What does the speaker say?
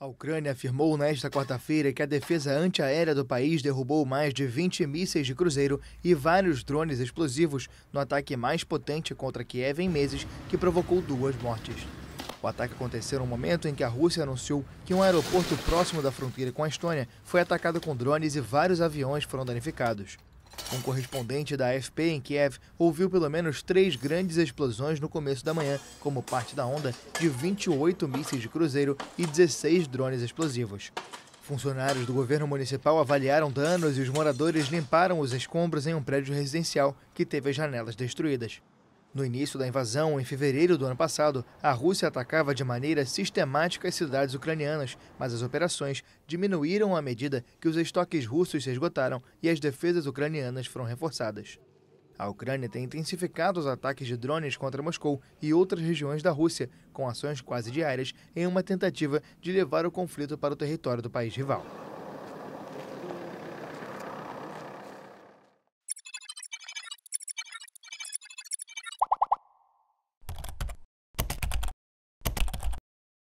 A Ucrânia afirmou nesta quarta-feira que a defesa antiaérea do país derrubou mais de 20 mísseis de cruzeiro e vários drones explosivos no ataque mais potente contra Kiev em meses, que provocou duas mortes. O ataque aconteceu no momento em que a Rússia anunciou que um aeroporto próximo da fronteira com a Estônia foi atacado com drones e vários aviões foram danificados. Um correspondente da AFP em Kiev ouviu pelo menos três grandes explosões no começo da manhã, como parte da onda de 28 mísseis de cruzeiro e 16 drones explosivos. Funcionários do governo municipal avaliaram danos e os moradores limparam os escombros em um prédio residencial que teve as janelas destruídas. No início da invasão, em fevereiro do ano passado, a Rússia atacava de maneira sistemática as cidades ucranianas, mas as operações diminuíram à medida que os estoques russos se esgotaram e as defesas ucranianas foram reforçadas. A Ucrânia tem intensificado os ataques de drones contra Moscou e outras regiões da Rússia, com ações quase diárias, em uma tentativa de levar o conflito para o território do país rival.